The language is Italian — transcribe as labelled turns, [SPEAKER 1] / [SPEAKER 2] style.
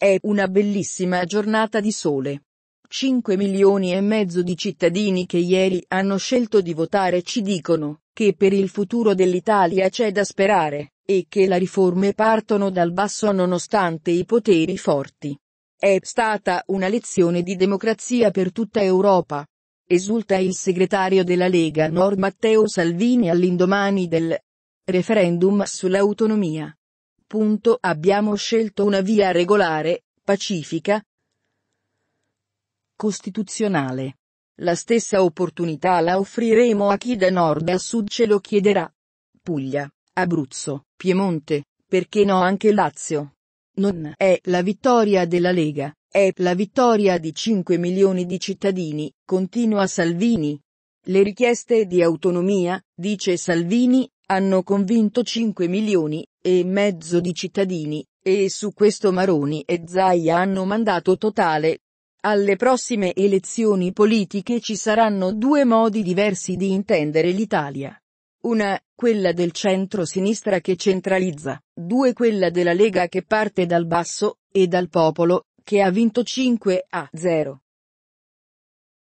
[SPEAKER 1] È una bellissima giornata di sole. 5 milioni e mezzo di cittadini che ieri hanno scelto di votare ci dicono che per il futuro dell'Italia c'è da sperare e che le riforme partono dal basso nonostante i poteri forti. È stata una lezione di democrazia per tutta Europa. Esulta il segretario della Lega Nord Matteo Salvini all'indomani del referendum sull'autonomia. Punto abbiamo scelto una via regolare, pacifica, costituzionale. La stessa opportunità la offriremo a chi da nord a sud ce lo chiederà. Puglia, Abruzzo, Piemonte, perché no anche Lazio. Non è la vittoria della Lega, è la vittoria di 5 milioni di cittadini, continua Salvini. Le richieste di autonomia, dice Salvini, hanno convinto 5 milioni e mezzo di cittadini, e su questo Maroni e Zaia hanno mandato totale. Alle prossime elezioni politiche ci saranno due modi diversi di intendere l'Italia. Una, quella del centro-sinistra che centralizza, due quella della Lega che parte dal basso, e dal popolo, che ha vinto 5 a 0.